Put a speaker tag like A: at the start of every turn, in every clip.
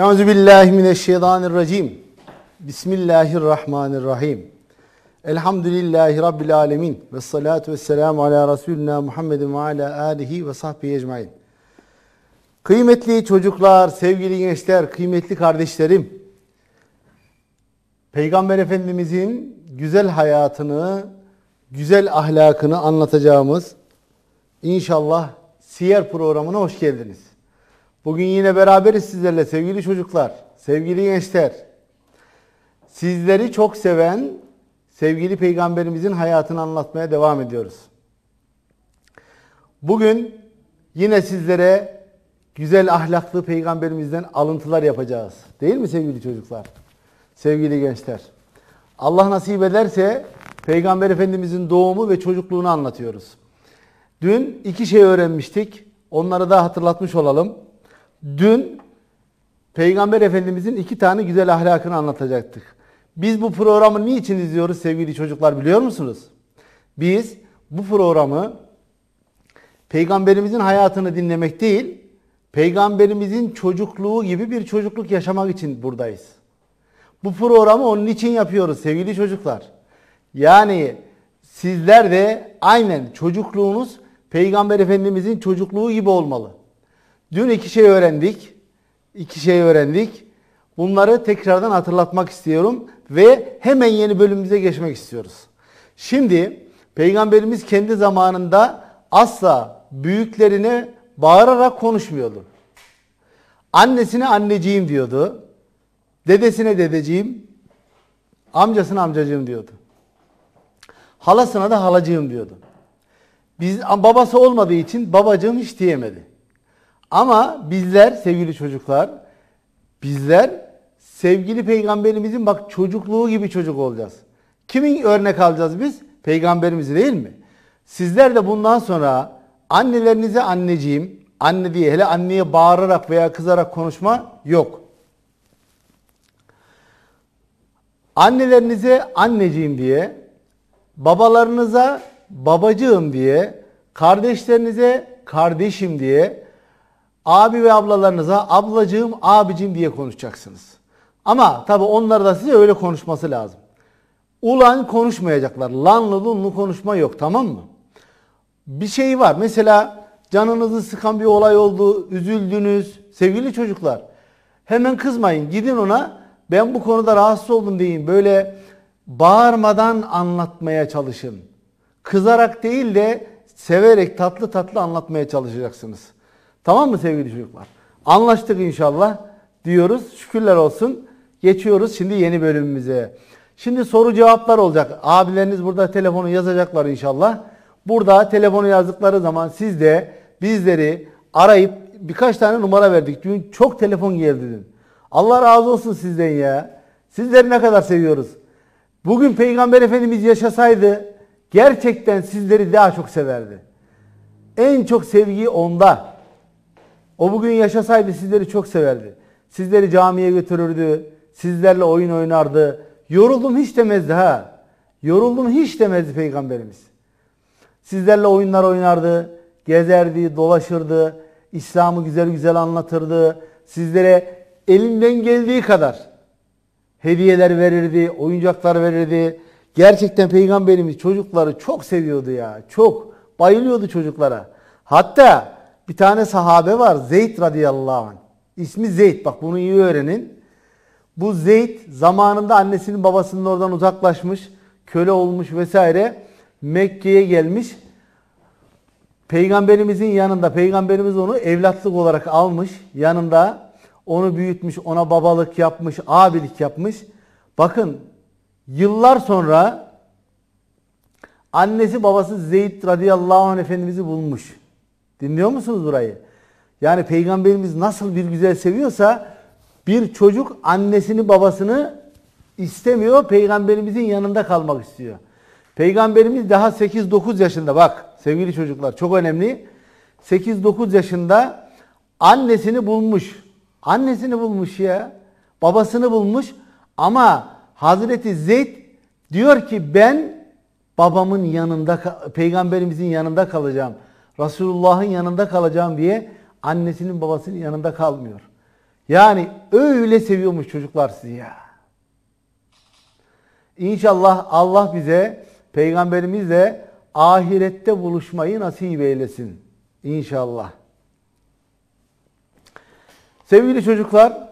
A: Euzu billahi mineşşeytanirracim. Bismillahirrahmanirrahim. Elhamdülillahi rabbil alamin ve salatu vesselam ala resulina Muhammedin ve ala alihi ve sahbihi ecmaîn. Kıymetli çocuklar, sevgili gençler, kıymetli kardeşlerim. Peygamber Efendimizin güzel hayatını, güzel ahlakını anlatacağımız inşallah Siyer programına hoş geldiniz. Bugün yine beraberiz sizlerle sevgili çocuklar, sevgili gençler. Sizleri çok seven sevgili peygamberimizin hayatını anlatmaya devam ediyoruz. Bugün yine sizlere güzel ahlaklı peygamberimizden alıntılar yapacağız. Değil mi sevgili çocuklar? Sevgili gençler. Allah nasip ederse Peygamber Efendimizin doğumu ve çocukluğunu anlatıyoruz. Dün iki şey öğrenmiştik. Onları da hatırlatmış olalım. Dün Peygamber Efendimizin iki tane güzel ahlakını anlatacaktık. Biz bu programı niçin izliyoruz sevgili çocuklar biliyor musunuz? Biz bu programı peygamberimizin hayatını dinlemek değil, peygamberimizin çocukluğu gibi bir çocukluk yaşamak için buradayız. Bu programı onun için yapıyoruz sevgili çocuklar. Yani sizler de aynen çocukluğunuz peygamber efendimizin çocukluğu gibi olmalı. Dün iki şey öğrendik. İki şey öğrendik. Bunları tekrardan hatırlatmak istiyorum ve hemen yeni bölümümüze geçmek istiyoruz. Şimdi peygamberimiz kendi zamanında asla büyüklerine bağırarak konuşmuyordu. Annesine anneciğim diyordu. Dedesine dedeciğim, amcasına amcacığım diyordu. Halasına da halacığım diyordu. Biz babası olmadığı için babacığım hiç diyemedi. Ama bizler sevgili çocuklar, bizler sevgili peygamberimizin bak çocukluğu gibi çocuk olacağız. Kimin örnek alacağız biz? Peygamberimizi değil mi? Sizler de bundan sonra annelerinize anneciğim, anne diye hele anneye bağırarak veya kızarak konuşma yok. Annelerinize anneciğim diye, babalarınıza babacığım diye, kardeşlerinize kardeşim diye, Abi ve ablalarınıza ablacığım, abicim diye konuşacaksınız. Ama tabi onlar da size öyle konuşması lazım. Ulan konuşmayacaklar. Lanlı lunlu konuşma yok tamam mı? Bir şey var. Mesela canınızı sıkan bir olay oldu. Üzüldünüz. Sevgili çocuklar hemen kızmayın. Gidin ona ben bu konuda rahatsız oldum deyin. Böyle bağırmadan anlatmaya çalışın. Kızarak değil de severek tatlı tatlı anlatmaya çalışacaksınız. Tamam mı sevgili çocuklar? Anlaştık inşallah diyoruz. Şükürler olsun. Geçiyoruz şimdi yeni bölümümüze. Şimdi soru cevaplar olacak. Abileriniz burada telefonu yazacaklar inşallah. Burada telefonu yazdıkları zaman siz de bizleri arayıp birkaç tane numara verdik. Dün çok telefon geldi dün. Allah razı olsun sizden ya. Sizleri ne kadar seviyoruz. Bugün Peygamber Efendimiz yaşasaydı gerçekten sizleri daha çok severdi. En çok sevgi onda. O bugün yaşasaydı sizleri çok severdi. Sizleri camiye götürürdü. Sizlerle oyun oynardı. Yoruldum hiç demezdi ha. Yoruldum hiç demezdi peygamberimiz. Sizlerle oyunlar oynardı. Gezerdi, dolaşırdı. İslam'ı güzel güzel anlatırdı. Sizlere elinden geldiği kadar hediyeler verirdi, oyuncaklar verirdi. Gerçekten peygamberimiz çocukları çok seviyordu ya. Çok bayılıyordu çocuklara. Hatta bir tane sahabe var Zeyd radıyallahu anh. İsmi Zeyd bak bunu iyi öğrenin. Bu Zeyd zamanında annesinin babasının oradan uzaklaşmış, köle olmuş vesaire Mekke'ye gelmiş. Peygamberimizin yanında, peygamberimiz onu evlatlık olarak almış yanında. Onu büyütmüş, ona babalık yapmış, abilik yapmış. Bakın yıllar sonra annesi babası Zeyd radıyallahu anh efendimizi bulmuş. Dinliyor musunuz burayı? Yani peygamberimiz nasıl bir güzel seviyorsa bir çocuk annesini babasını istemiyor. Peygamberimizin yanında kalmak istiyor. Peygamberimiz daha 8-9 yaşında bak sevgili çocuklar çok önemli. 8-9 yaşında annesini bulmuş. Annesini bulmuş ya. Babasını bulmuş ama Hazreti Zeyd diyor ki ben babamın yanında peygamberimizin yanında kalacağım. Resulullah'ın yanında kalacağım diye annesinin babasının yanında kalmıyor. Yani öyle seviyormuş çocuklar sizi ya. İnşallah Allah bize peygamberimizle ahirette buluşmayı nasip eylesin. İnşallah. Sevgili çocuklar,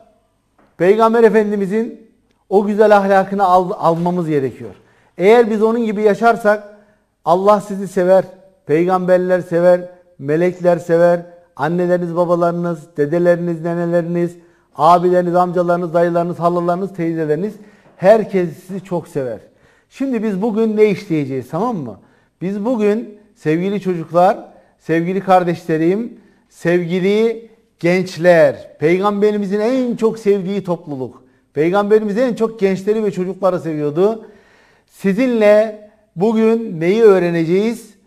A: Peygamber Efendimizin o güzel ahlakını al, almamız gerekiyor. Eğer biz onun gibi yaşarsak Allah sizi sever. Peygamberler sever, melekler sever, anneleriniz, babalarınız, dedeleriniz, neneleriniz, abileriniz, amcalarınız, dayılarınız, halalarınız, teyzeleriniz herkes sizi çok sever. Şimdi biz bugün ne işleyeceğiz tamam mı? Biz bugün sevgili çocuklar, sevgili kardeşlerim, sevgili gençler, peygamberimizin en çok sevdiği topluluk. Peygamberimiz en çok gençleri ve çocukları seviyordu. Sizinle bugün neyi öğreneceğiz?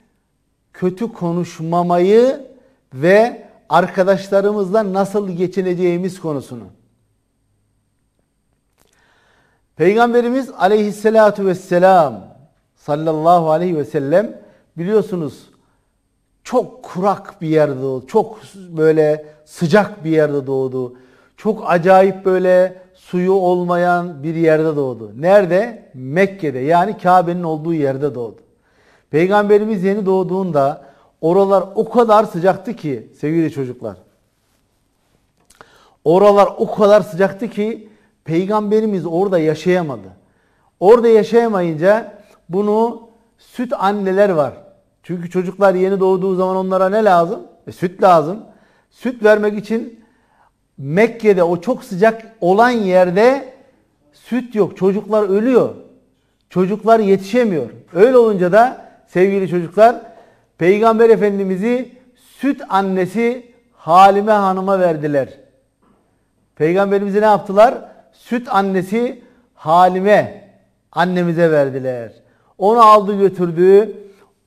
A: kötü konuşmamayı ve arkadaşlarımızla nasıl geçineceğimiz konusunu. Peygamberimiz aleyhissalatu vesselam sallallahu aleyhi ve sellem biliyorsunuz çok kurak bir yerde doğdu. Çok böyle sıcak bir yerde doğdu. Çok acayip böyle suyu olmayan bir yerde doğdu. Nerede? Mekke'de yani Kabe'nin olduğu yerde doğdu. Peygamberimiz yeni doğduğunda oralar o kadar sıcaktı ki sevgili çocuklar. Oralar o kadar sıcaktı ki peygamberimiz orada yaşayamadı. Orada yaşayamayınca bunu süt anneler var. Çünkü çocuklar yeni doğduğu zaman onlara ne lazım? E, süt lazım. Süt vermek için Mekke'de o çok sıcak olan yerde süt yok. Çocuklar ölüyor. Çocuklar yetişemiyor. Öyle olunca da sevgili çocuklar Peygamber Efendimiz'i süt annesi Halime Hanım'a verdiler. Peygamberimizi ne yaptılar? Süt annesi Halime annemize verdiler. Onu aldı götürdü.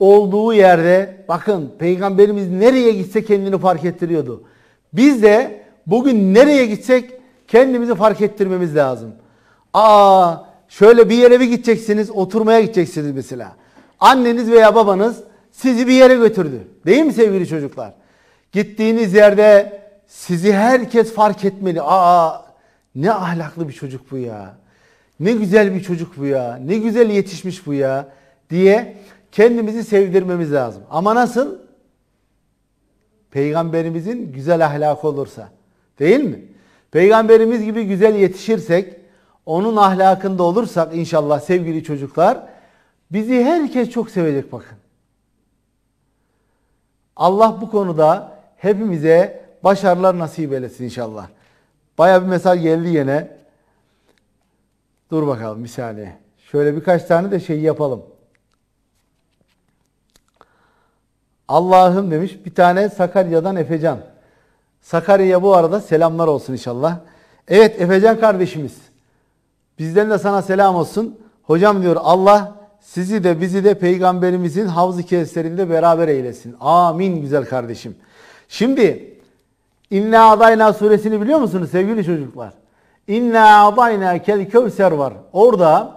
A: Olduğu yerde bakın peygamberimiz nereye gitse kendini fark ettiriyordu. Biz de bugün nereye gitsek kendimizi fark ettirmemiz lazım. Aa şöyle bir yere bir gideceksiniz oturmaya gideceksiniz mesela anneniz veya babanız sizi bir yere götürdü. Değil mi sevgili çocuklar? Gittiğiniz yerde sizi herkes fark etmeli. Aa ne ahlaklı bir çocuk bu ya. Ne güzel bir çocuk bu ya. Ne güzel yetişmiş bu ya diye kendimizi sevdirmemiz lazım. Ama nasıl? Peygamberimizin güzel ahlakı olursa. Değil mi? Peygamberimiz gibi güzel yetişirsek, onun ahlakında olursak inşallah sevgili çocuklar Bizi herkes çok sevecek bakın. Allah bu konuda hepimize başarılar nasip eylesin inşallah. Baya bir mesaj geldi yine. Dur bakalım bir saniye. Şöyle birkaç tane de şey yapalım. Allah'ım demiş bir tane Sakarya'dan Efecan. Sakarya'ya bu arada selamlar olsun inşallah. Evet Efecan kardeşimiz. Bizden de sana selam olsun. Hocam diyor Allah sizi de bizi de peygamberimizin havz-ı kevserinde beraber eylesin. Amin güzel kardeşim. Şimdi İnna Adayna suresini biliyor musunuz sevgili çocuklar? İnna Adayna kel kevser var. Orada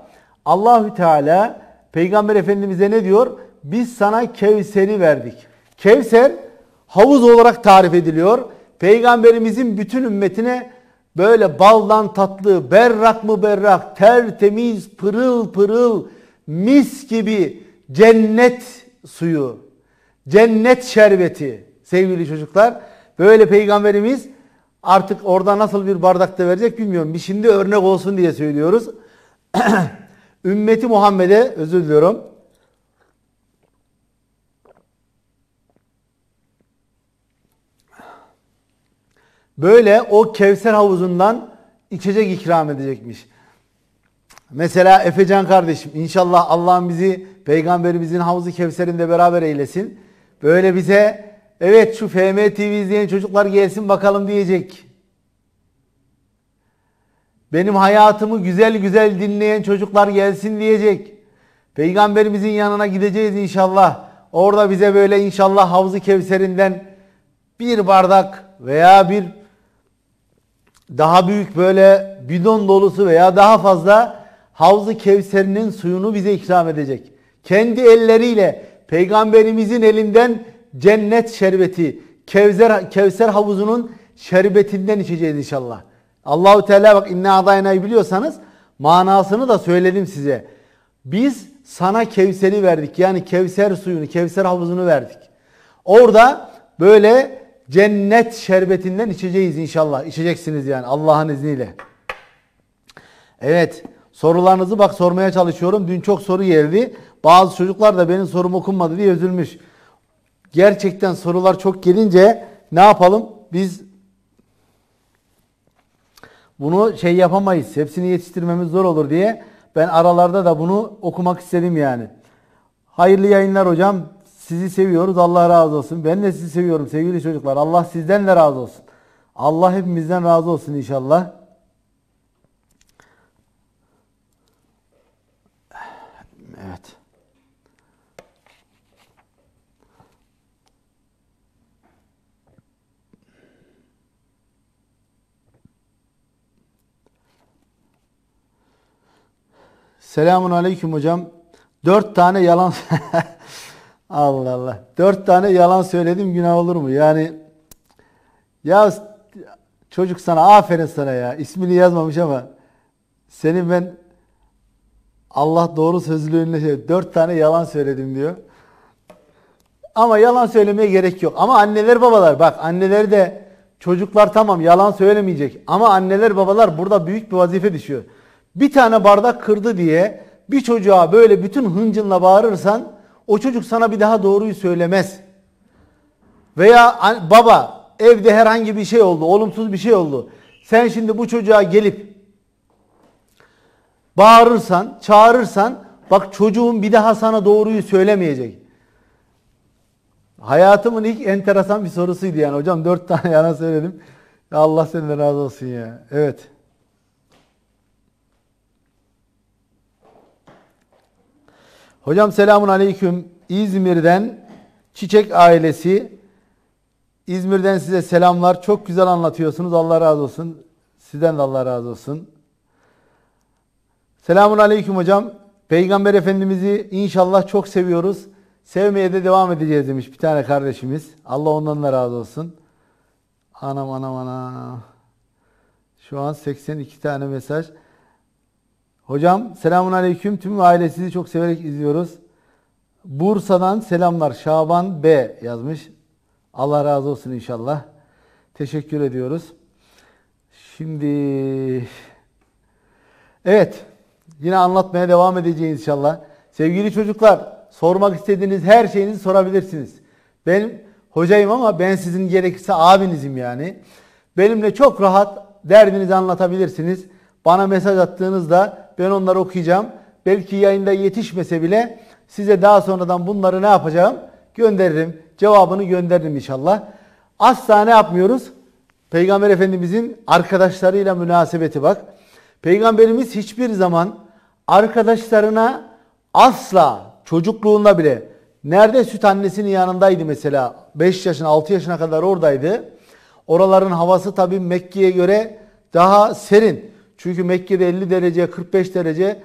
A: Allahü Teala Peygamber Efendimiz'e ne diyor? Biz sana Kevser'i verdik. Kevser havuz olarak tarif ediliyor. Peygamberimizin bütün ümmetine böyle baldan tatlı, berrak mı berrak, tertemiz, pırıl pırıl, mis gibi cennet suyu, cennet şerbeti sevgili çocuklar. Böyle peygamberimiz artık orada nasıl bir bardakta verecek bilmiyorum. Biz şimdi örnek olsun diye söylüyoruz. Ümmeti Muhammed'e özür diliyorum. Böyle o Kevser havuzundan içecek ikram edecekmiş. Mesela Efecan kardeşim inşallah Allah'ın bizi peygamberimizin havuzu Kevser'inde beraber eylesin. Böyle bize evet şu FM TV izleyen çocuklar gelsin bakalım diyecek. Benim hayatımı güzel güzel dinleyen çocuklar gelsin diyecek. Peygamberimizin yanına gideceğiz inşallah. Orada bize böyle inşallah havuzu Kevser'inden bir bardak veya bir daha büyük böyle bidon dolusu veya daha fazla havz Kevser'inin suyunu bize ikram edecek. Kendi elleriyle peygamberimizin elinden cennet şerbeti, Kevser, Kevser havuzunun şerbetinden içeceğiz inşallah. Allahu Teala bak inna adaynayı biliyorsanız manasını da söyledim size. Biz sana Kevser'i verdik. Yani Kevser suyunu, Kevser havuzunu verdik. Orada böyle cennet şerbetinden içeceğiz inşallah. İçeceksiniz yani Allah'ın izniyle. Evet. Sorularınızı bak sormaya çalışıyorum. Dün çok soru geldi. Bazı çocuklar da benim sorum okunmadı diye üzülmüş. Gerçekten sorular çok gelince ne yapalım? Biz bunu şey yapamayız. Hepsini yetiştirmemiz zor olur diye ben aralarda da bunu okumak istedim yani. Hayırlı yayınlar hocam. Sizi seviyoruz. Allah razı olsun. Ben de sizi seviyorum sevgili çocuklar. Allah sizden de razı olsun. Allah hepimizden razı olsun inşallah. Selamun aleyküm hocam. Dört tane yalan Allah Allah. Dört tane yalan söyledim günah olur mu? Yani ya çocuk sana aferin sana ya. İsmini yazmamış ama senin ben Allah doğru sözlüğünle şey, dört tane yalan söyledim diyor. Ama yalan söylemeye gerek yok. Ama anneler babalar bak anneler de çocuklar tamam yalan söylemeyecek. Ama anneler babalar burada büyük bir vazife düşüyor bir tane bardak kırdı diye bir çocuğa böyle bütün hıncınla bağırırsan o çocuk sana bir daha doğruyu söylemez. Veya baba evde herhangi bir şey oldu, olumsuz bir şey oldu. Sen şimdi bu çocuğa gelip bağırırsan, çağırırsan bak çocuğun bir daha sana doğruyu söylemeyecek. Hayatımın ilk enteresan bir sorusuydu yani. Hocam dört tane yana söyledim. Allah senden razı olsun ya. Evet. Hocam selamun aleyküm. İzmir'den Çiçek ailesi. İzmir'den size selamlar. Çok güzel anlatıyorsunuz. Allah razı olsun. Sizden de Allah razı olsun. Selamun aleyküm hocam. Peygamber Efendimiz'i inşallah çok seviyoruz. Sevmeye de devam edeceğiz demiş bir tane kardeşimiz. Allah ondan da razı olsun. Anam anam anam. Şu an 82 tane mesaj. Hocam selamun aleyküm. Tüm aile sizi çok severek izliyoruz. Bursa'dan selamlar. Şaban B yazmış. Allah razı olsun inşallah. Teşekkür ediyoruz. Şimdi evet yine anlatmaya devam edeceğiz inşallah. Sevgili çocuklar sormak istediğiniz her şeyinizi sorabilirsiniz. Ben hocayım ama ben sizin gerekirse abinizim yani. Benimle çok rahat derdinizi anlatabilirsiniz. Bana mesaj attığınızda ben onları okuyacağım. Belki yayında yetişmese bile size daha sonradan bunları ne yapacağım? Gönderirim. Cevabını gönderirim inşallah. Asla ne yapmıyoruz? Peygamber Efendimizin arkadaşlarıyla münasebeti bak. Peygamberimiz hiçbir zaman arkadaşlarına asla çocukluğunda bile nerede süt annesinin yanındaydı mesela 5 yaşına 6 yaşına kadar oradaydı. Oraların havası tabii Mekke'ye göre daha serin. Çünkü Mekke'de 50 derece, 45 derece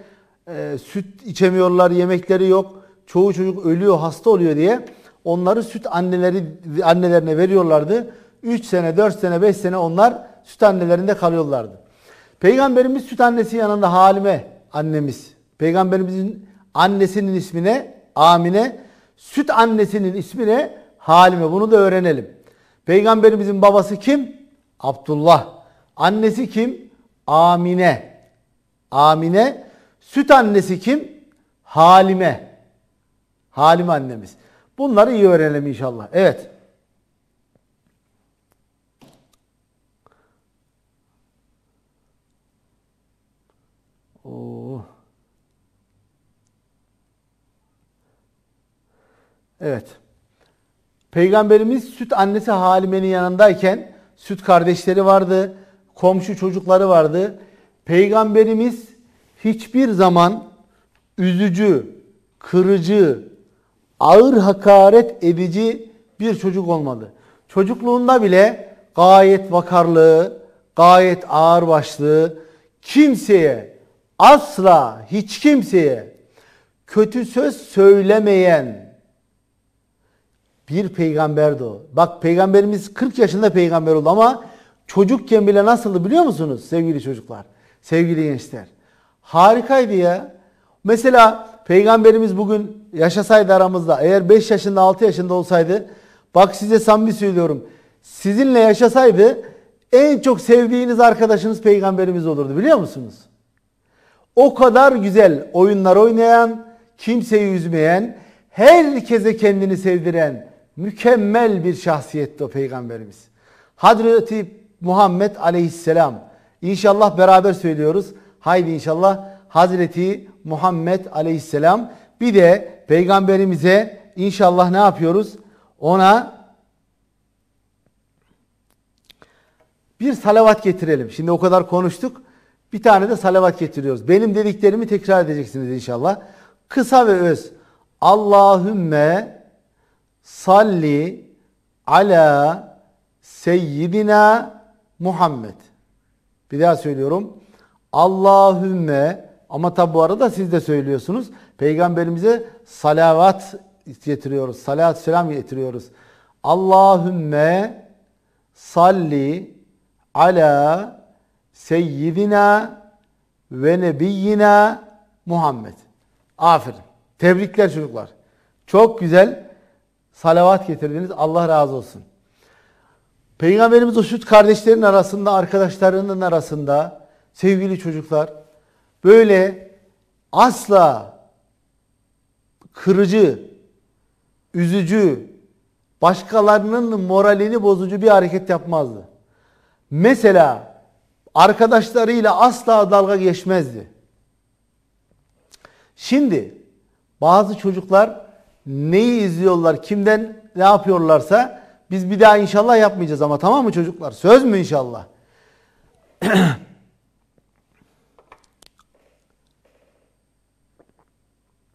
A: e, süt içemiyorlar, yemekleri yok. Çoğu çocuk ölüyor, hasta oluyor diye onları süt anneleri annelerine veriyorlardı. 3 sene, 4 sene, 5 sene onlar süt annelerinde kalıyorlardı. Peygamberimiz süt annesi yanında Halime annemiz. Peygamberimizin annesinin ismine Amine, süt annesinin ismine Halime. Bunu da öğrenelim. Peygamberimizin babası kim? Abdullah. Annesi kim? Amine. Amine. Süt annesi kim? Halime. Halime annemiz. Bunları iyi öğrenelim inşallah. Evet. Oo. Evet. Peygamberimiz süt annesi Halime'nin yanındayken süt kardeşleri vardı komşu çocukları vardı. Peygamberimiz hiçbir zaman üzücü, kırıcı, ağır hakaret edici bir çocuk olmadı. Çocukluğunda bile gayet vakarlı, gayet ağırbaşlı, kimseye asla hiç kimseye kötü söz söylemeyen bir peygamberdi o. Bak peygamberimiz 40 yaşında peygamber oldu ama Çocukken bile nasıldı biliyor musunuz sevgili çocuklar, sevgili gençler? Harikaydı ya. Mesela peygamberimiz bugün yaşasaydı aramızda eğer 5 yaşında 6 yaşında olsaydı bak size samimi söylüyorum sizinle yaşasaydı en çok sevdiğiniz arkadaşınız peygamberimiz olurdu biliyor musunuz? O kadar güzel oyunlar oynayan, kimseyi üzmeyen, herkese kendini sevdiren mükemmel bir şahsiyetti o peygamberimiz. Hadreti Muhammed Aleyhisselam. İnşallah beraber söylüyoruz. Haydi inşallah Hazreti Muhammed Aleyhisselam. Bir de peygamberimize inşallah ne yapıyoruz? Ona bir salavat getirelim. Şimdi o kadar konuştuk. Bir tane de salavat getiriyoruz. Benim dediklerimi tekrar edeceksiniz inşallah. Kısa ve öz. Allahümme salli ala seyyidina Muhammed. Bir daha söylüyorum. Allahümme ama tabi bu arada siz de söylüyorsunuz. Peygamberimize salavat getiriyoruz. Salat selam getiriyoruz. Allahümme salli ala seyyidina ve nebiyyina Muhammed. Aferin. Tebrikler çocuklar. Çok güzel salavat getirdiniz. Allah razı olsun. Peygamberimiz o süt kardeşlerin arasında, arkadaşlarının arasında sevgili çocuklar böyle asla kırıcı, üzücü, başkalarının moralini bozucu bir hareket yapmazdı. Mesela arkadaşlarıyla asla dalga geçmezdi. Şimdi bazı çocuklar neyi izliyorlar, kimden ne yapıyorlarsa biz bir daha inşallah yapmayacağız ama tamam mı çocuklar? Söz mü inşallah?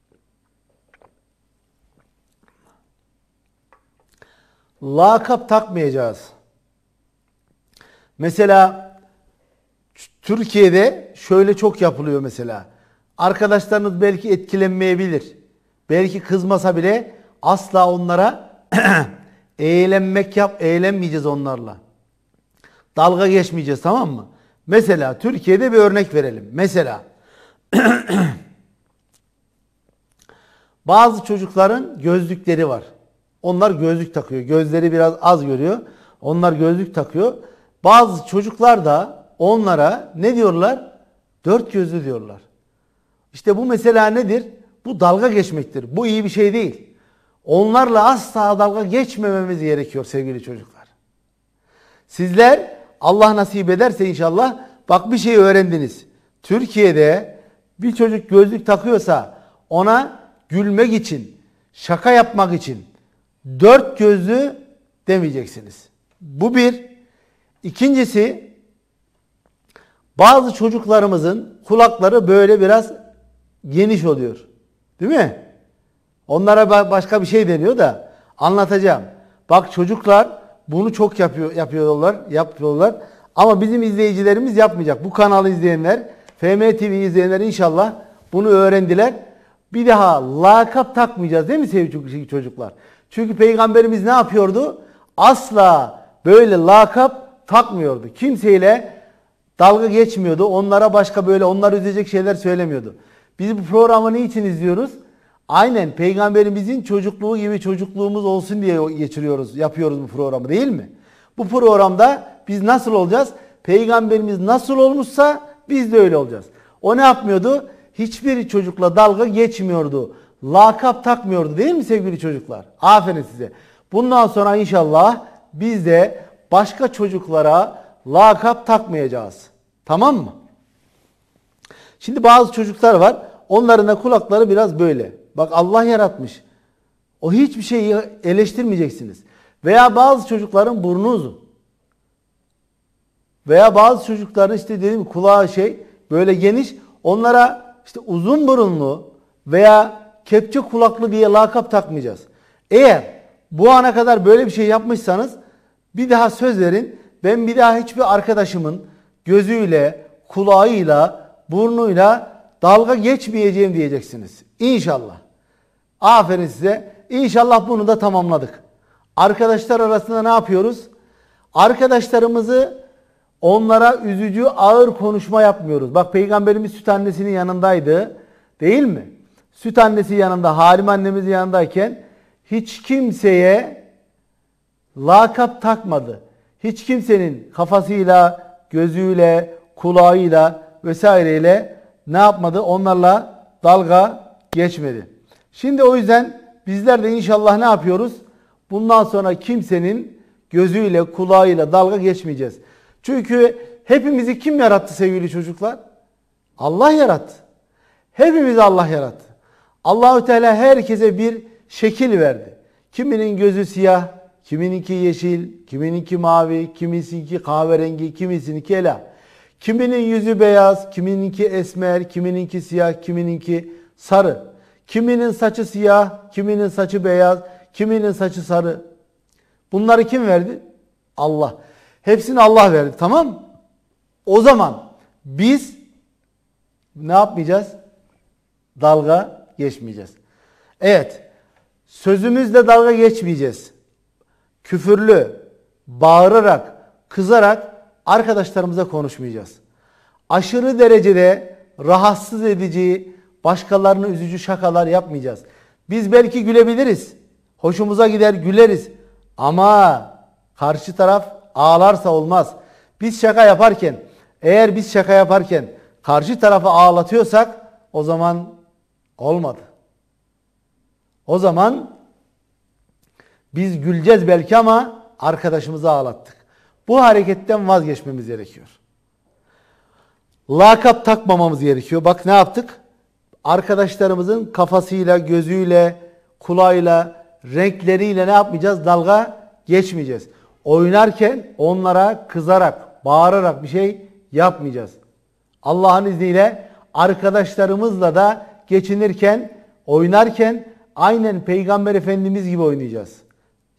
A: lakap takmayacağız. Mesela Türkiye'de şöyle çok yapılıyor mesela. Arkadaşlarınız belki etkilenmeyebilir. Belki kızmasa bile asla onlara Eğlenmek yap, eğlenmeyeceğiz onlarla. Dalga geçmeyeceğiz tamam mı? Mesela Türkiye'de bir örnek verelim. Mesela bazı çocukların gözlükleri var. Onlar gözlük takıyor. Gözleri biraz az görüyor. Onlar gözlük takıyor. Bazı çocuklar da onlara ne diyorlar? Dört gözlü diyorlar. İşte bu mesela nedir? Bu dalga geçmektir. Bu iyi bir şey değil. Onlarla asla dalga geçmememiz gerekiyor sevgili çocuklar. Sizler Allah nasip ederse inşallah bak bir şey öğrendiniz. Türkiye'de bir çocuk gözlük takıyorsa ona gülmek için, şaka yapmak için dört gözlü demeyeceksiniz. Bu bir. İkincisi bazı çocuklarımızın kulakları böyle biraz geniş oluyor. Değil mi? Onlara başka bir şey deniyor da anlatacağım. Bak çocuklar bunu çok yapıyor yapıyorlar, yapıyorlar. Ama bizim izleyicilerimiz yapmayacak. Bu kanalı izleyenler, FM TV izleyenler inşallah bunu öğrendiler. Bir daha lakap takmayacağız değil mi sevgili çocuklar? Çünkü peygamberimiz ne yapıyordu? Asla böyle lakap takmıyordu. Kimseyle dalga geçmiyordu. Onlara başka böyle onları üzecek şeyler söylemiyordu. Biz bu programı niçin izliyoruz? Aynen peygamberimizin çocukluğu gibi çocukluğumuz olsun diye geçiriyoruz, yapıyoruz bu programı değil mi? Bu programda biz nasıl olacağız? Peygamberimiz nasıl olmuşsa biz de öyle olacağız. O ne yapmıyordu? Hiçbir çocukla dalga geçmiyordu. Lakap takmıyordu değil mi sevgili çocuklar? Aferin size. Bundan sonra inşallah biz de başka çocuklara lakap takmayacağız. Tamam mı? Şimdi bazı çocuklar var. Onların da kulakları biraz böyle. Bak Allah yaratmış. O hiçbir şeyi eleştirmeyeceksiniz. Veya bazı çocukların burnu uzun. Veya bazı çocukların işte dediğim kulağı şey böyle geniş. Onlara işte uzun burunlu veya kepçe kulaklı diye lakap takmayacağız. Eğer bu ana kadar böyle bir şey yapmışsanız bir daha söz verin. Ben bir daha hiçbir arkadaşımın gözüyle, kulağıyla, burnuyla dalga geçmeyeceğim diyeceksiniz. İnşallah. Aferin size. İnşallah bunu da tamamladık. Arkadaşlar arasında ne yapıyoruz? Arkadaşlarımızı onlara üzücü ağır konuşma yapmıyoruz. Bak peygamberimiz süt annesinin yanındaydı. Değil mi? Süt annesi yanında, Halim annemiz yanındayken hiç kimseye lakap takmadı. Hiç kimsenin kafasıyla, gözüyle, kulağıyla vesaireyle ne yapmadı? Onlarla dalga geçmedi. Şimdi o yüzden bizler de inşallah ne yapıyoruz? Bundan sonra kimsenin gözüyle, kulağıyla dalga geçmeyeceğiz. Çünkü hepimizi kim yarattı sevgili çocuklar? Allah yarattı. Hepimizi Allah yarattı. Allahü Teala herkese bir şekil verdi. Kiminin gözü siyah, kimininki yeşil, kimininki mavi, kimininki kahverengi, kimininki ela. Kiminin yüzü beyaz, kimininki esmer, kimininki siyah, kimininki sarı. Kiminin saçı siyah, kiminin saçı beyaz, kiminin saçı sarı. Bunları kim verdi? Allah. Hepsini Allah verdi tamam O zaman biz ne yapmayacağız? Dalga geçmeyeceğiz. Evet. Sözümüzle dalga geçmeyeceğiz. Küfürlü, bağırarak, kızarak arkadaşlarımıza konuşmayacağız. Aşırı derecede rahatsız edici, başkalarını üzücü şakalar yapmayacağız. Biz belki gülebiliriz. Hoşumuza gider güleriz. Ama karşı taraf ağlarsa olmaz. Biz şaka yaparken eğer biz şaka yaparken karşı tarafı ağlatıyorsak o zaman olmadı. O zaman biz güleceğiz belki ama arkadaşımızı ağlattık. Bu hareketten vazgeçmemiz gerekiyor. Lakap takmamamız gerekiyor. Bak ne yaptık? arkadaşlarımızın kafasıyla, gözüyle, kulağıyla, renkleriyle ne yapmayacağız? Dalga geçmeyeceğiz. Oynarken onlara kızarak, bağırarak bir şey yapmayacağız. Allah'ın izniyle arkadaşlarımızla da geçinirken, oynarken aynen Peygamber Efendimiz gibi oynayacağız.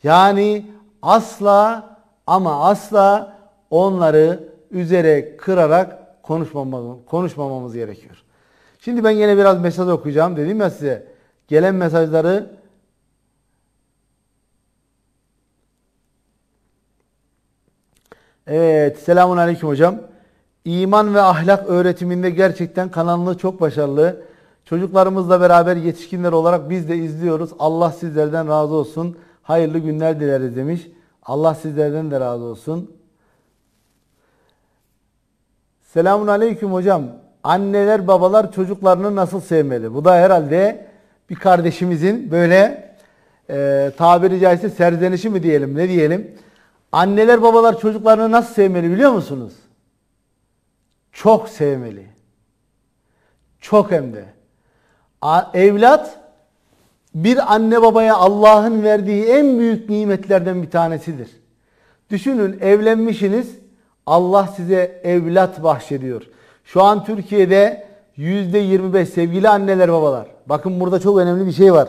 A: Yani asla ama asla onları üzere kırarak konuşmamamız, konuşmamamız gerekiyor. Şimdi ben yine biraz mesaj okuyacağım. Dedim ya size gelen mesajları Evet, selamun aleyküm hocam. İman ve ahlak öğretiminde gerçekten kanalı çok başarılı. Çocuklarımızla beraber yetişkinler olarak biz de izliyoruz. Allah sizlerden razı olsun. Hayırlı günler dileriz demiş. Allah sizlerden de razı olsun. Selamun aleyküm hocam anneler babalar çocuklarını nasıl sevmeli? Bu da herhalde bir kardeşimizin böyle e, tabiri caizse serzenişi mi diyelim ne diyelim? Anneler babalar çocuklarını nasıl sevmeli biliyor musunuz? Çok sevmeli. Çok hem de. A, evlat bir anne babaya Allah'ın verdiği en büyük nimetlerden bir tanesidir. Düşünün evlenmişsiniz Allah size evlat bahşediyor. Şu an Türkiye'de %25 sevgili anneler babalar. Bakın burada çok önemli bir şey var.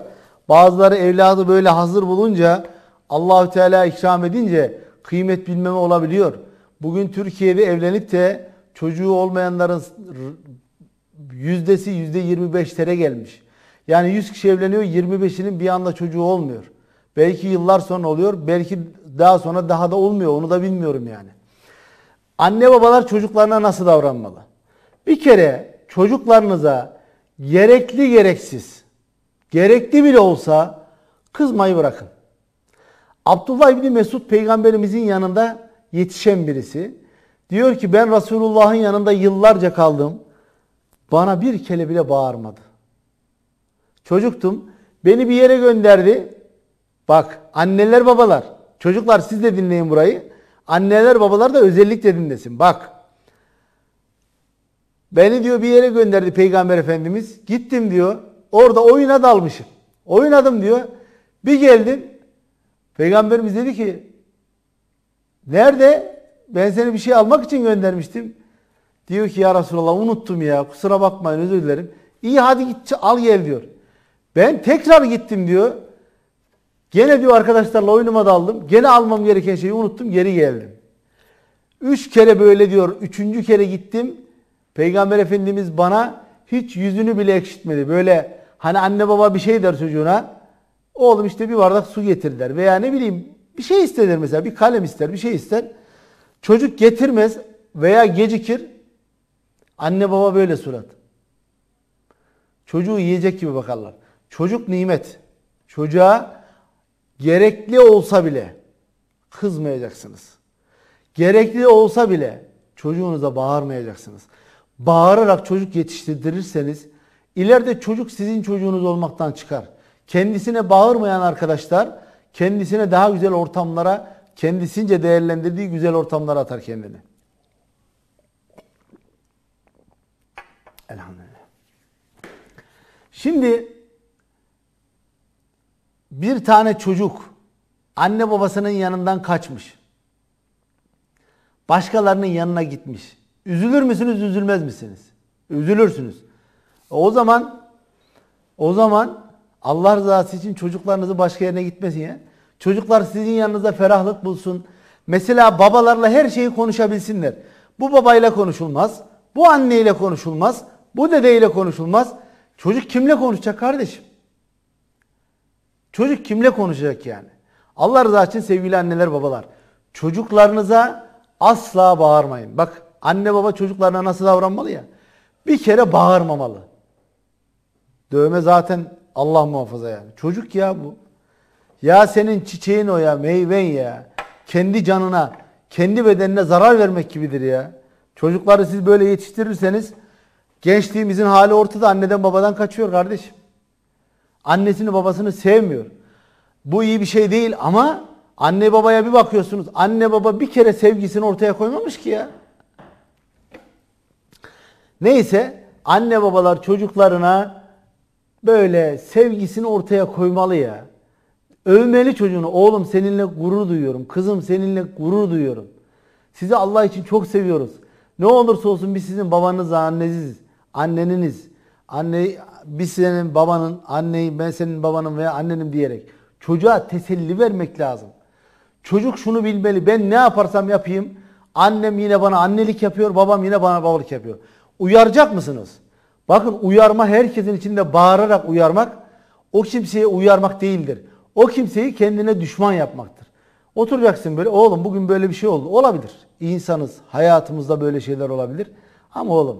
A: Bazıları evladı böyle hazır bulunca Allahü Teala ikram edince kıymet bilmeme olabiliyor. Bugün Türkiye'de evlenip de çocuğu olmayanların yüzdesi yüzde 25'lere gelmiş. Yani 100 kişi evleniyor 25'inin bir anda çocuğu olmuyor. Belki yıllar sonra oluyor. Belki daha sonra daha da olmuyor. Onu da bilmiyorum yani. Anne babalar çocuklarına nasıl davranmalı? Bir kere çocuklarınıza gerekli gereksiz, gerekli bile olsa kızmayı bırakın. Abdullah İbni Mesud peygamberimizin yanında yetişen birisi. Diyor ki ben Resulullah'ın yanında yıllarca kaldım. Bana bir kere bile bağırmadı. Çocuktum. Beni bir yere gönderdi. Bak anneler babalar. Çocuklar siz de dinleyin burayı. Anneler babalar da özellikle dinlesin. Bak Beni diyor bir yere gönderdi Peygamber Efendimiz. Gittim diyor. Orada oyuna dalmışım. Oynadım diyor. Bir geldim. Peygamberimiz dedi ki nerede? Ben seni bir şey almak için göndermiştim. Diyor ki ya Resulallah unuttum ya kusura bakmayın özür dilerim. İyi hadi git al gel diyor. Ben tekrar gittim diyor. Gene diyor arkadaşlarla oyunuma daldım. Gene almam gereken şeyi unuttum geri geldim. Üç kere böyle diyor. Üçüncü kere gittim. Peygamber Efendimiz bana hiç yüzünü bile ekşitmedi. Böyle hani anne baba bir şey der çocuğuna. Oğlum işte bir bardak su getir Veya ne bileyim bir şey ister mesela. Bir kalem ister bir şey ister. Çocuk getirmez veya gecikir. Anne baba böyle surat. Çocuğu yiyecek gibi bakarlar. Çocuk nimet. Çocuğa gerekli olsa bile kızmayacaksınız. Gerekli olsa bile çocuğunuza bağırmayacaksınız bağırarak çocuk yetiştirirseniz ileride çocuk sizin çocuğunuz olmaktan çıkar. Kendisine bağırmayan arkadaşlar kendisine daha güzel ortamlara, kendisince değerlendirdiği güzel ortamlara atar kendini. Elhamdülillah. Şimdi bir tane çocuk anne babasının yanından kaçmış. Başkalarının yanına gitmiş. Üzülür müsünüz, üzülmez misiniz? Üzülürsünüz. O zaman o zaman Allah rızası için çocuklarınızı başka yerine gitmesin ya. Çocuklar sizin yanınızda ferahlık bulsun. Mesela babalarla her şeyi konuşabilsinler. Bu babayla konuşulmaz. Bu anneyle konuşulmaz. Bu dedeyle konuşulmaz. Çocuk kimle konuşacak kardeşim? Çocuk kimle konuşacak yani? Allah rızası için sevgili anneler babalar. Çocuklarınıza asla bağırmayın. Bak Anne baba çocuklarına nasıl davranmalı ya? Bir kere bağırmamalı. Dövme zaten Allah muhafaza yani. Çocuk ya bu. Ya senin çiçeğin o ya, meyven ya. Kendi canına, kendi bedenine zarar vermek gibidir ya. Çocukları siz böyle yetiştirirseniz gençliğimizin hali ortada. Anneden babadan kaçıyor kardeşim. Annesini babasını sevmiyor. Bu iyi bir şey değil ama anne babaya bir bakıyorsunuz. Anne baba bir kere sevgisini ortaya koymamış ki ya. Neyse anne babalar çocuklarına böyle sevgisini ortaya koymalı ya. Övmeli çocuğunu. Oğlum seninle gurur duyuyorum. Kızım seninle gurur duyuyorum. Sizi Allah için çok seviyoruz. Ne olursa olsun biz sizin babanız, anneniz, anneniniz. Anne, biz senin babanın, anneyi ben senin babanın veya annenim diyerek çocuğa teselli vermek lazım. Çocuk şunu bilmeli. Ben ne yaparsam yapayım annem yine bana annelik yapıyor, babam yine bana babalık yapıyor. Uyaracak mısınız? Bakın uyarma herkesin içinde bağırarak uyarmak o kimseye uyarmak değildir. O kimseyi kendine düşman yapmaktır. Oturacaksın böyle oğlum bugün böyle bir şey oldu. Olabilir. İnsanız. Hayatımızda böyle şeyler olabilir. Ama oğlum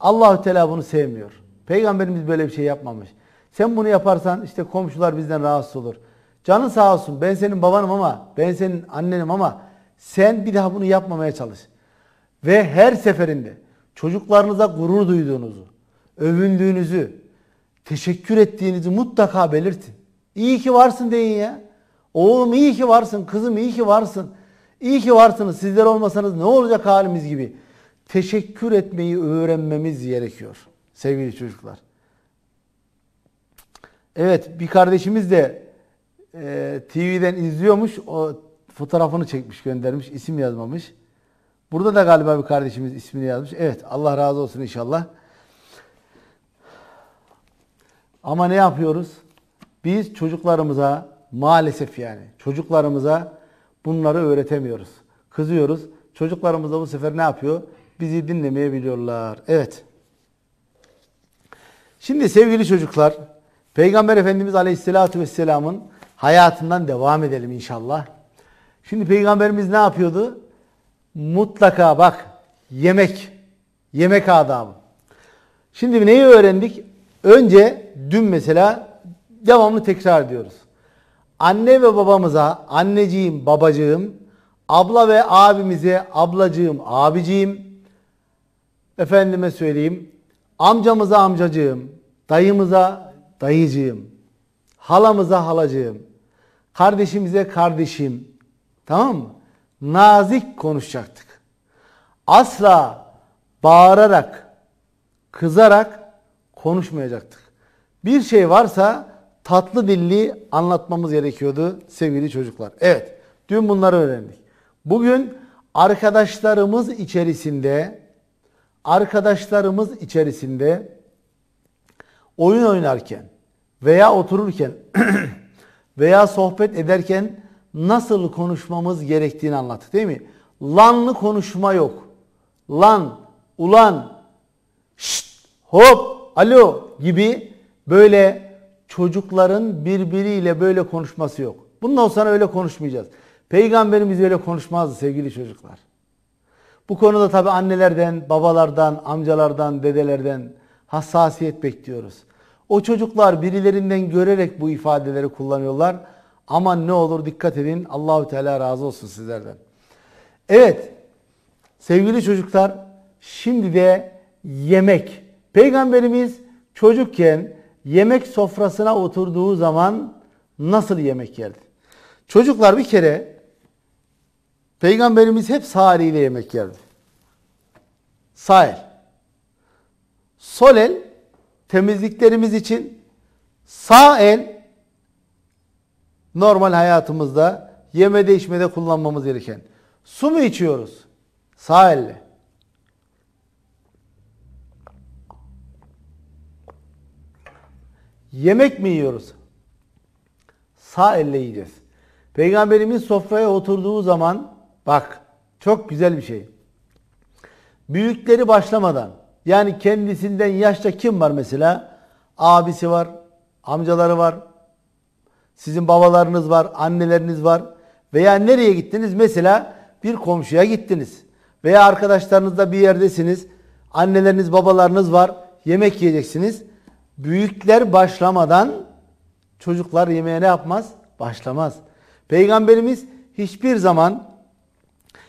A: Allahü Teala bunu sevmiyor. Peygamberimiz böyle bir şey yapmamış. Sen bunu yaparsan işte komşular bizden rahatsız olur. Canın sağ olsun ben senin babanım ama ben senin annenim ama sen bir daha bunu yapmamaya çalış. Ve her seferinde çocuklarınıza gurur duyduğunuzu, övündüğünüzü, teşekkür ettiğinizi mutlaka belirtin. İyi ki varsın deyin ya. Oğlum iyi ki varsın, kızım iyi ki varsın. İyi ki varsınız, sizler olmasanız ne olacak halimiz gibi. Teşekkür etmeyi öğrenmemiz gerekiyor sevgili çocuklar. Evet bir kardeşimiz de e, TV'den izliyormuş. O fotoğrafını çekmiş göndermiş isim yazmamış. Burada da galiba bir kardeşimiz ismini yazmış. Evet Allah razı olsun inşallah. Ama ne yapıyoruz? Biz çocuklarımıza maalesef yani çocuklarımıza bunları öğretemiyoruz. Kızıyoruz. Çocuklarımız da bu sefer ne yapıyor? Bizi dinlemeyebiliyorlar. Evet. Şimdi sevgili çocuklar Peygamber Efendimiz Aleyhisselatü Vesselam'ın hayatından devam edelim inşallah. Şimdi Peygamberimiz ne yapıyordu? mutlaka bak yemek. Yemek adabı. Şimdi neyi öğrendik? Önce dün mesela devamlı tekrar diyoruz. Anne ve babamıza, anneciğim, babacığım, abla ve abimize, ablacığım, abiciğim, efendime söyleyeyim, amcamıza amcacığım, dayımıza dayıcığım, halamıza halacığım, kardeşimize kardeşim. Tamam mı? nazik konuşacaktık. Asla bağırarak, kızarak konuşmayacaktık. Bir şey varsa tatlı dilli anlatmamız gerekiyordu sevgili çocuklar. Evet, dün bunları öğrendik. Bugün arkadaşlarımız içerisinde arkadaşlarımız içerisinde oyun oynarken veya otururken veya sohbet ederken nasıl konuşmamız gerektiğini anlattık değil mi? Lanlı konuşma yok. Lan, ulan, şşt, hop, alo gibi böyle çocukların birbiriyle böyle konuşması yok. Bundan sonra öyle konuşmayacağız. Peygamberimiz öyle konuşmazdı sevgili çocuklar. Bu konuda tabi annelerden, babalardan, amcalardan, dedelerden hassasiyet bekliyoruz. O çocuklar birilerinden görerek bu ifadeleri kullanıyorlar. Aman ne olur dikkat edin. Allahü Teala razı olsun sizlerden. Evet. Sevgili çocuklar, şimdi de yemek. Peygamberimiz çocukken yemek sofrasına oturduğu zaman nasıl yemek yerdi? Çocuklar bir kere Peygamberimiz hep sağ eliyle yemek yerdi. Sağ el. Sol el temizliklerimiz için sağ el normal hayatımızda yemede içmede kullanmamız gereken. Su mu içiyoruz? Sağ elle. Yemek mi yiyoruz? Sağ elle yiyeceğiz. Peygamberimiz sofraya oturduğu zaman bak çok güzel bir şey. Büyükleri başlamadan yani kendisinden yaşta kim var mesela? Abisi var, amcaları var, sizin babalarınız var, anneleriniz var. Veya nereye gittiniz? Mesela bir komşuya gittiniz. Veya arkadaşlarınızla bir yerdesiniz. Anneleriniz, babalarınız var. Yemek yiyeceksiniz. Büyükler başlamadan çocuklar yemeğe ne yapmaz? Başlamaz. Peygamberimiz hiçbir zaman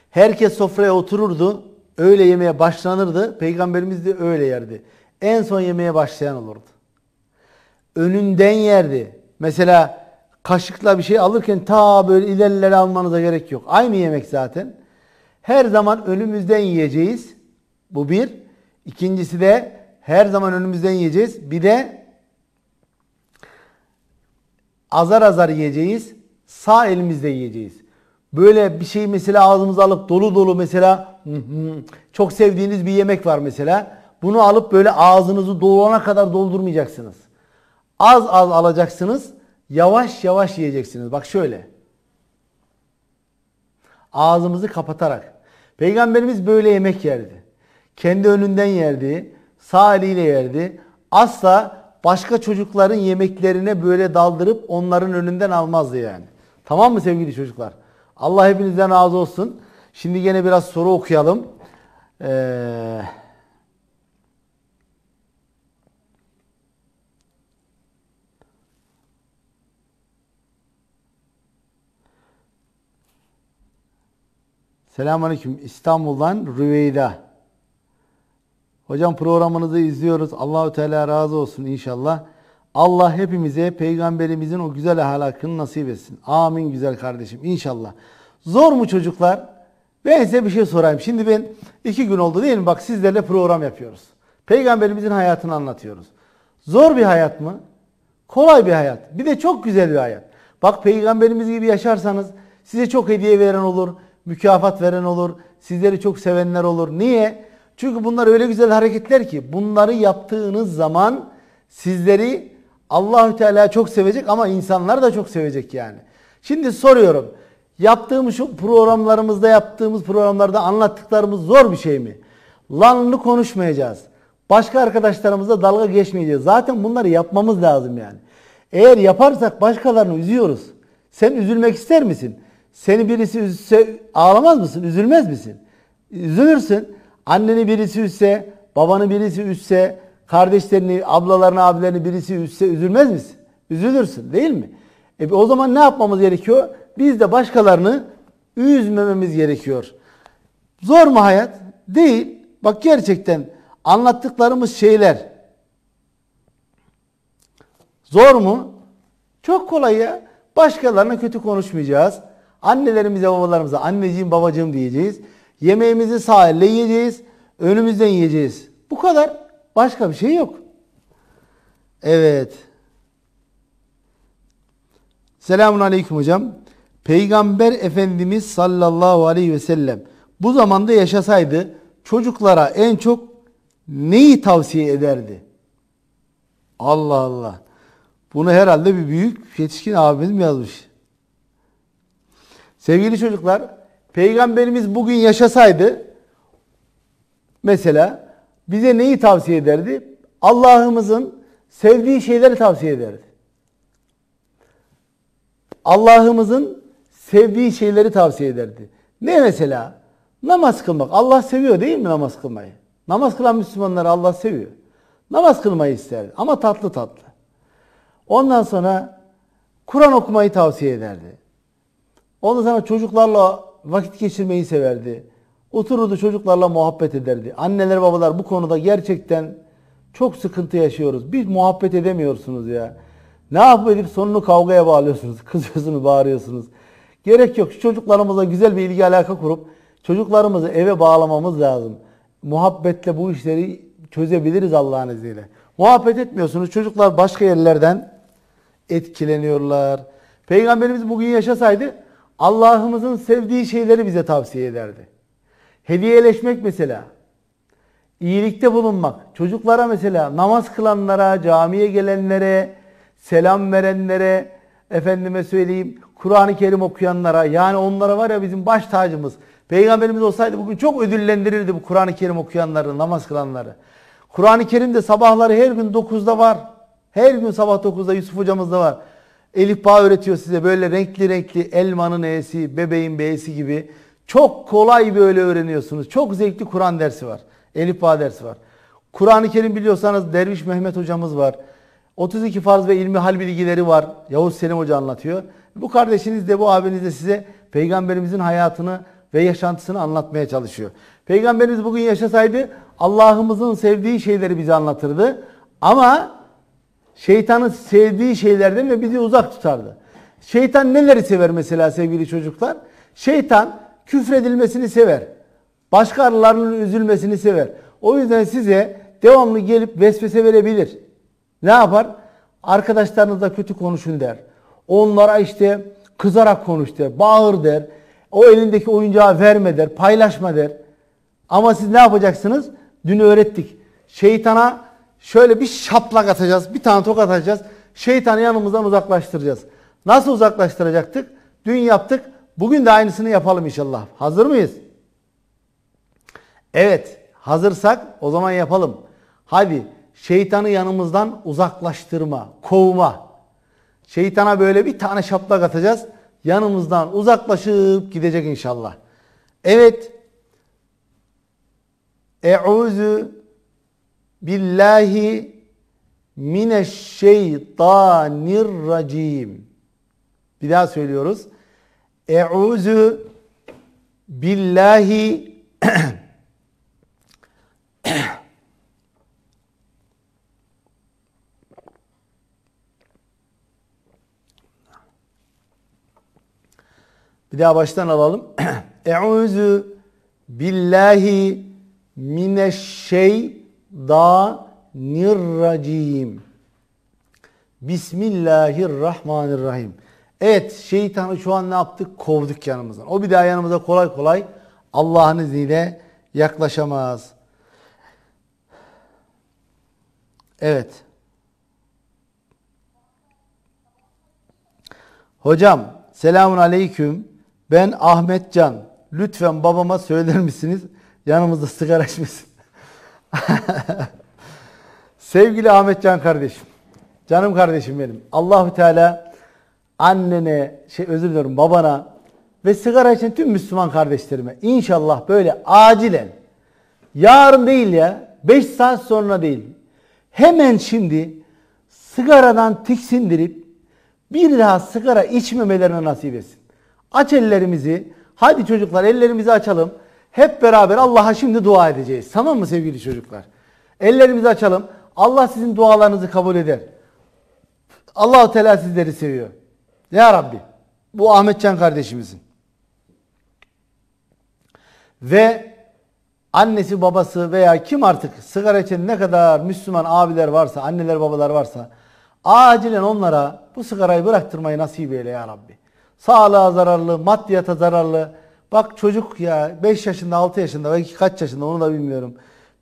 A: herkes sofraya otururdu. Öğle yemeğe başlanırdı. Peygamberimiz de öyle yerdi. En son yemeğe başlayan olurdu. Önünden yerdi. Mesela kaşıkla bir şey alırken ta böyle ilerlere almanıza gerek yok. Aynı yemek zaten. Her zaman önümüzden yiyeceğiz. Bu bir. İkincisi de her zaman önümüzden yiyeceğiz. Bir de azar azar yiyeceğiz. Sağ elimizde yiyeceğiz. Böyle bir şey mesela ağzımıza alıp dolu dolu mesela çok sevdiğiniz bir yemek var mesela. Bunu alıp böyle ağzınızı dolana kadar doldurmayacaksınız. Az az alacaksınız Yavaş yavaş yiyeceksiniz. Bak şöyle. Ağzımızı kapatarak. Peygamberimiz böyle yemek yerdi. Kendi önünden yerdi. Sağ eliyle yerdi. Asla başka çocukların yemeklerine böyle daldırıp onların önünden almazdı yani. Tamam mı sevgili çocuklar? Allah hepinizden razı olsun. Şimdi yine biraz soru okuyalım. Eee... Selamünaleyküm. İstanbul'dan Rüveyda. Hocam programınızı izliyoruz. Allahü Teala razı olsun inşallah. Allah hepimize peygamberimizin o güzel ahlakını nasip etsin. Amin güzel kardeşim inşallah. Zor mu çocuklar? Ben size bir şey sorayım. Şimdi ben iki gün oldu değil mi? Bak sizlerle program yapıyoruz. Peygamberimizin hayatını anlatıyoruz. Zor bir hayat mı? Kolay bir hayat. Bir de çok güzel bir hayat. Bak peygamberimiz gibi yaşarsanız size çok hediye veren olur mükafat veren olur, sizleri çok sevenler olur. Niye? Çünkü bunlar öyle güzel hareketler ki bunları yaptığınız zaman sizleri Allahü Teala çok sevecek ama insanlar da çok sevecek yani. Şimdi soruyorum. Yaptığımız şu programlarımızda yaptığımız programlarda anlattıklarımız zor bir şey mi? Lanlı konuşmayacağız. Başka arkadaşlarımızla dalga geçmeyeceğiz. Zaten bunları yapmamız lazım yani. Eğer yaparsak başkalarını üzüyoruz. Sen üzülmek ister misin? Seni birisi üzse ağlamaz mısın? Üzülmez misin? Üzülürsün. Anneni birisi üzse, babanı birisi üzse, kardeşlerini, ablalarını, abilerini birisi üzse üzülmez misin? Üzülürsün değil mi? E o zaman ne yapmamız gerekiyor? Biz de başkalarını üzmememiz gerekiyor. Zor mu hayat? Değil. Bak gerçekten anlattıklarımız şeyler zor mu? Çok kolay ya. Başkalarına kötü konuşmayacağız. Annelerimize babalarımıza anneciğim babacığım diyeceğiz. Yemeğimizi sağ elle yiyeceğiz. Önümüzden yiyeceğiz. Bu kadar. Başka bir şey yok. Evet. Selamun aleyküm hocam. Peygamber Efendimiz sallallahu aleyhi ve sellem bu zamanda yaşasaydı çocuklara en çok neyi tavsiye ederdi? Allah Allah. Bunu herhalde bir büyük yetişkin abimiz mi yazmış? Sevgili çocuklar, peygamberimiz bugün yaşasaydı mesela bize neyi tavsiye ederdi? Allah'ımızın sevdiği şeyleri tavsiye ederdi. Allah'ımızın sevdiği şeyleri tavsiye ederdi. Ne mesela? Namaz kılmak. Allah seviyor değil mi namaz kılmayı? Namaz kılan Müslümanları Allah seviyor. Namaz kılmayı isterdi ama tatlı tatlı. Ondan sonra Kur'an okumayı tavsiye ederdi. Ondan sonra çocuklarla vakit geçirmeyi severdi. Otururdu çocuklarla muhabbet ederdi. Anneler babalar bu konuda gerçekten çok sıkıntı yaşıyoruz. Bir muhabbet edemiyorsunuz ya. Ne yapıp edip sonunu kavgaya bağlıyorsunuz. Kızıyorsunuz, bağırıyorsunuz. Gerek yok. Şu çocuklarımızla güzel bir ilgi alaka kurup çocuklarımızı eve bağlamamız lazım. Muhabbetle bu işleri çözebiliriz Allah'ın izniyle. Muhabbet etmiyorsunuz. Çocuklar başka yerlerden etkileniyorlar. Peygamberimiz bugün yaşasaydı Allah'ımızın sevdiği şeyleri bize tavsiye ederdi. Hediyeleşmek mesela. iyilikte bulunmak. Çocuklara mesela namaz kılanlara, camiye gelenlere, selam verenlere, efendime söyleyeyim Kur'an-ı Kerim okuyanlara yani onlara var ya bizim baş tacımız. Peygamberimiz olsaydı bugün çok ödüllendirirdi bu Kur'an-ı Kerim okuyanları, namaz kılanları. Kur'an-ı Kerim de sabahları her gün 9'da var. Her gün sabah 9'da Yusuf hocamızda var. Elif Bağ öğretiyor size böyle renkli renkli elmanın E'si, bebeğin B'si gibi. Çok kolay böyle öğreniyorsunuz. Çok zevkli Kur'an dersi var. Elif Bağ dersi var. Kur'an-ı Kerim biliyorsanız Derviş Mehmet hocamız var. 32 farz ve ilmi hal bilgileri var. Yavuz Selim Hoca anlatıyor. Bu kardeşiniz de bu abiniz de size peygamberimizin hayatını ve yaşantısını anlatmaya çalışıyor. Peygamberimiz bugün yaşasaydı Allah'ımızın sevdiği şeyleri bize anlatırdı. Ama Şeytanın sevdiği şeylerden ve bizi uzak tutardı. Şeytan neleri sever mesela sevgili çocuklar? Şeytan küfredilmesini sever. Başkalarının üzülmesini sever. O yüzden size devamlı gelip vesvese verebilir. Ne yapar? Arkadaşlarınızla kötü konuşun der. Onlara işte kızarak konuş der, bağır der. O elindeki oyuncağı verme der, paylaşma der. Ama siz ne yapacaksınız? Dün öğrettik. Şeytana Şöyle bir şaplak atacağız. Bir tane tokat atacağız. Şeytanı yanımızdan uzaklaştıracağız. Nasıl uzaklaştıracaktık? Dün yaptık. Bugün de aynısını yapalım inşallah. Hazır mıyız? Evet. Hazırsak o zaman yapalım. Hadi şeytanı yanımızdan uzaklaştırma, kovma. Şeytana böyle bir tane şaplak atacağız. Yanımızdan uzaklaşıp gidecek inşallah. Evet. Euzu billahi mineşşeytanirracim. Bir daha söylüyoruz. Euzu billahi Bir daha baştan alalım. Euzu billahi mineşşeytanirracim da nirracim. Bismillahirrahmanirrahim. Evet şeytanı şu an ne yaptık? Kovduk yanımızdan. O bir daha yanımıza kolay kolay Allah'ın izniyle yaklaşamaz. Evet. Hocam selamun aleyküm. Ben Ahmet Can. Lütfen babama söyler misiniz? Yanımızda sigara içmesin. Sevgili Ahmetcan kardeşim, canım kardeşim benim. Allahü Teala annene, şey özür diliyorum babana ve sigara için tüm Müslüman kardeşlerime inşallah böyle acilen yarın değil ya 5 saat sonra değil hemen şimdi sigaradan tiksindirip bir daha sigara içmemelerine nasip etsin. Aç ellerimizi. Hadi çocuklar ellerimizi açalım. Hep beraber Allah'a şimdi dua edeceğiz. Tamam mı sevgili çocuklar? Ellerimizi açalım. Allah sizin dualarınızı kabul eder. Allahu Teala sizleri seviyor. Ya Rabbi bu Ahmetcan kardeşimizin ve annesi babası veya kim artık sigara içen ne kadar Müslüman abiler varsa, anneler babalar varsa acilen onlara bu sigarayı bıraktırmayı nasip eyle ya Rabbi. Sağlığa zararlı, maddiyata zararlı, Bak çocuk ya 5 yaşında 6 yaşında belki kaç yaşında onu da bilmiyorum.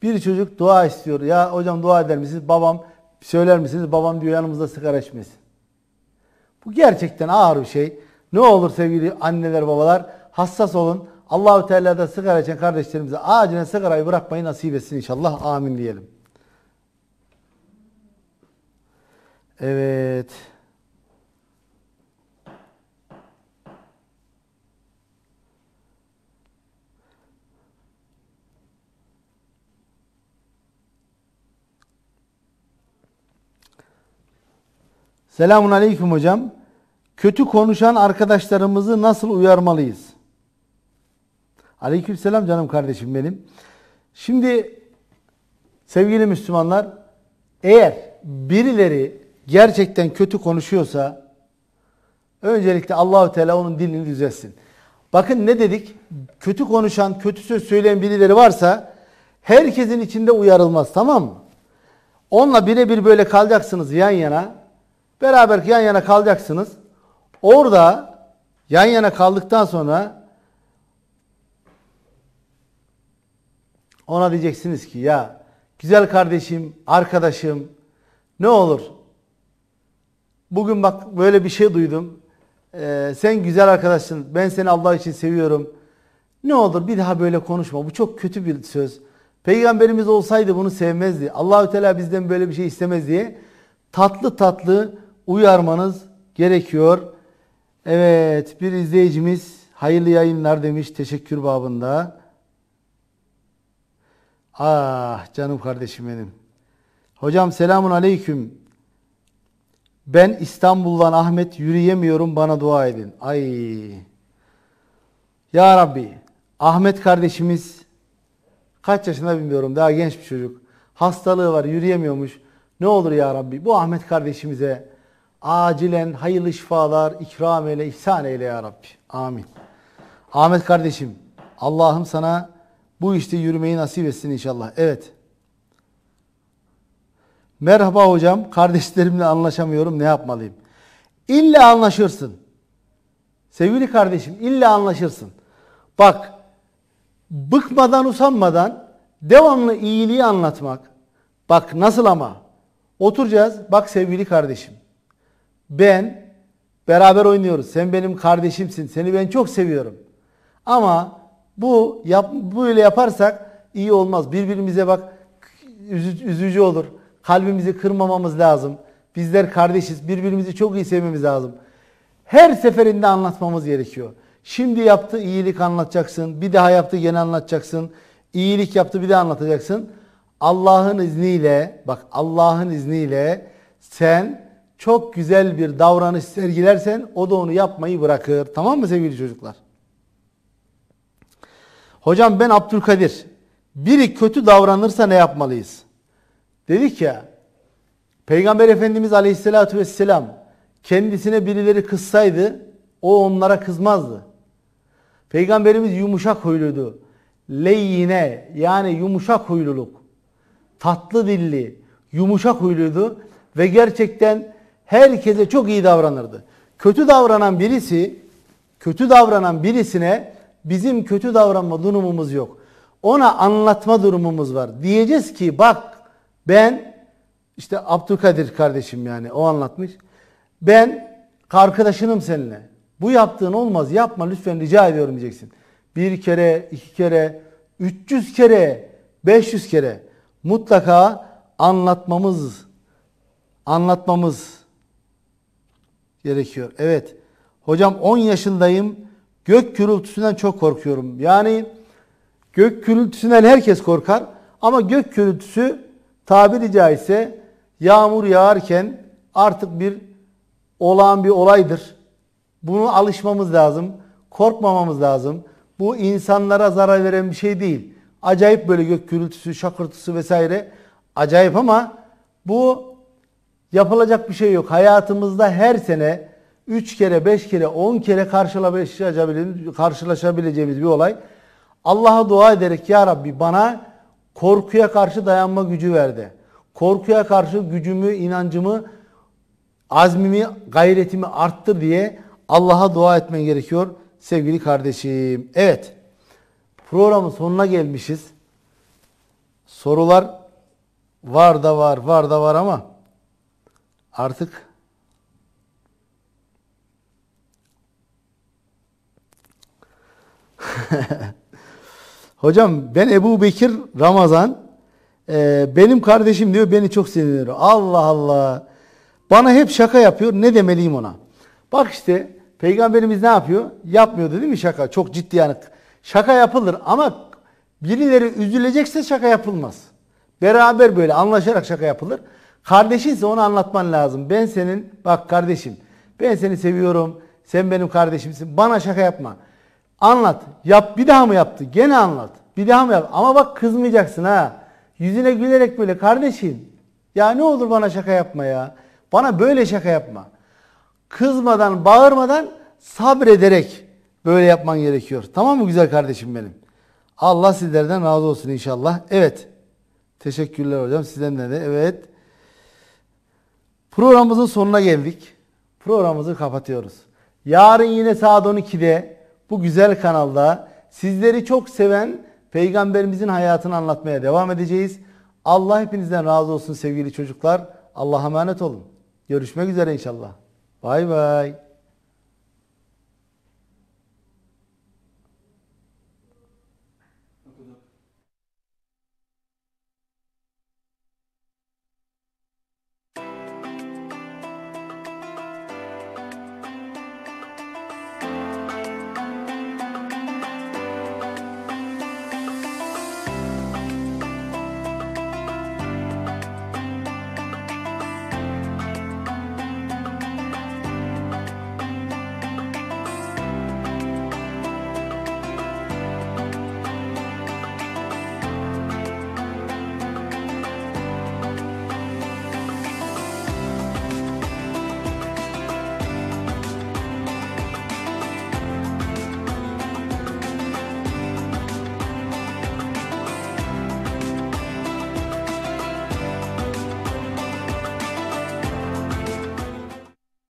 A: Bir çocuk dua istiyor. Ya hocam dua eder misiniz? Babam söyler misiniz? Babam diyor yanımızda sigara içmesin. Bu gerçekten ağır bir şey. Ne olur sevgili anneler babalar hassas olun. Allahü Teala'da sigara içen kardeşlerimize acilen sigarayı bırakmayı nasip etsin inşallah. Amin diyelim. Evet. Selamun Aleyküm hocam. Kötü konuşan arkadaşlarımızı nasıl uyarmalıyız? Aleyküm selam canım kardeşim benim. Şimdi sevgili Müslümanlar eğer birileri gerçekten kötü konuşuyorsa öncelikle Allahu Teala onun dilini düzelsin. Bakın ne dedik? Kötü konuşan, kötü söz söyleyen birileri varsa herkesin içinde uyarılmaz tamam mı? Onunla birebir böyle kalacaksınız yan yana. Beraber yan yana kalacaksınız. Orada yan yana kaldıktan sonra ona diyeceksiniz ki ya güzel kardeşim, arkadaşım ne olur bugün bak böyle bir şey duydum. Ee, sen güzel arkadaşsın. Ben seni Allah için seviyorum. Ne olur bir daha böyle konuşma. Bu çok kötü bir söz. Peygamberimiz olsaydı bunu sevmezdi. Allahü Teala bizden böyle bir şey istemez diye tatlı tatlı uyarmanız gerekiyor. Evet bir izleyicimiz hayırlı yayınlar demiş teşekkür babında. Ah canım kardeşim benim. Hocam selamun aleyküm. Ben İstanbul'dan Ahmet yürüyemiyorum bana dua edin. Ay. Ya Rabbi Ahmet kardeşimiz kaç yaşında bilmiyorum daha genç bir çocuk. Hastalığı var yürüyemiyormuş. Ne olur ya Rabbi bu Ahmet kardeşimize Acilen hayırlı şifalar ikram eyle, ihsan eyle ya Rabbi. Amin. Ahmet kardeşim, Allah'ım sana bu işte yürümeyi nasip etsin inşallah. Evet. Merhaba hocam, kardeşlerimle anlaşamıyorum, ne yapmalıyım? İlla anlaşırsın. Sevgili kardeşim, illa anlaşırsın. Bak, bıkmadan, usanmadan devamlı iyiliği anlatmak. Bak nasıl ama. Oturacağız, bak sevgili kardeşim ben beraber oynuyoruz. Sen benim kardeşimsin. Seni ben çok seviyorum. Ama bu yap, böyle yaparsak iyi olmaz. Birbirimize bak üzücü olur. Kalbimizi kırmamamız lazım. Bizler kardeşiz. Birbirimizi çok iyi sevmemiz lazım. Her seferinde anlatmamız gerekiyor. Şimdi yaptı iyilik anlatacaksın. Bir daha yaptı gene anlatacaksın. İyilik yaptı bir daha anlatacaksın. Allah'ın izniyle bak Allah'ın izniyle sen çok güzel bir davranış sergilersen o da onu yapmayı bırakır. Tamam mı sevgili çocuklar? Hocam ben Abdülkadir. Biri kötü davranırsa ne yapmalıyız? Dedik ya Peygamber Efendimiz Aleyhisselatü Vesselam kendisine birileri kızsaydı o onlara kızmazdı. Peygamberimiz yumuşak huyluydu. Leyyine yani yumuşak huyluluk, tatlı dilli, yumuşak huyluydu ve gerçekten herkese çok iyi davranırdı. Kötü davranan birisi, kötü davranan birisine bizim kötü davranma durumumuz yok. Ona anlatma durumumuz var. Diyeceğiz ki bak ben işte Abdülkadir kardeşim yani o anlatmış. Ben arkadaşınım seninle. Bu yaptığın olmaz yapma lütfen rica ediyorum diyeceksin. Bir kere, iki kere, 300 kere, 500 kere mutlaka anlatmamız anlatmamız gerekiyor. Evet. Hocam 10 yaşındayım. Gök gürültüsünden çok korkuyorum. Yani gök gürültüsünden herkes korkar. Ama gök gürültüsü tabiri caizse yağmur yağarken artık bir olağan bir olaydır. Bunu alışmamız lazım. Korkmamamız lazım. Bu insanlara zarar veren bir şey değil. Acayip böyle gök gürültüsü, şakırtısı vesaire. Acayip ama bu Yapılacak bir şey yok. Hayatımızda her sene 3 kere, 5 kere, 10 kere karşılaşabileceğimiz bir olay. Allah'a dua ederek Ya Rabbi bana korkuya karşı dayanma gücü verdi. Korkuya karşı gücümü, inancımı, azmimi, gayretimi arttır diye Allah'a dua etmen gerekiyor sevgili kardeşim. Evet programın sonuna gelmişiz. Sorular var da var var da var ama artık Hocam ben Ebu Bekir Ramazan e, benim kardeşim diyor beni çok sinirliyor Allah Allah. Bana hep şaka yapıyor. Ne demeliyim ona? Bak işte peygamberimiz ne yapıyor? Yapmıyordu değil mi şaka? Çok ciddi yani. Şaka yapılır ama birileri üzülecekse şaka yapılmaz. Beraber böyle anlaşarak şaka yapılır. Kardeşinse onu anlatman lazım. Ben senin bak kardeşim. Ben seni seviyorum. Sen benim kardeşimsin. Bana şaka yapma. Anlat. Yap bir daha mı yaptı? Gene anlat. Bir daha mı yap? Ama bak kızmayacaksın ha. Yüzüne gülerek böyle kardeşim. Ya ne olur bana şaka yapma ya. Bana böyle şaka yapma. Kızmadan, bağırmadan sabrederek böyle yapman gerekiyor. Tamam mı güzel kardeşim benim? Allah sizlerden razı olsun inşallah. Evet. Teşekkürler hocam. Sizden de. Evet. Programımızın sonuna geldik. Programımızı kapatıyoruz. Yarın yine saat 12'de bu güzel kanalda sizleri çok seven peygamberimizin hayatını anlatmaya devam edeceğiz. Allah hepinizden razı olsun sevgili çocuklar. Allah'a emanet olun. Görüşmek üzere inşallah. Bay bay.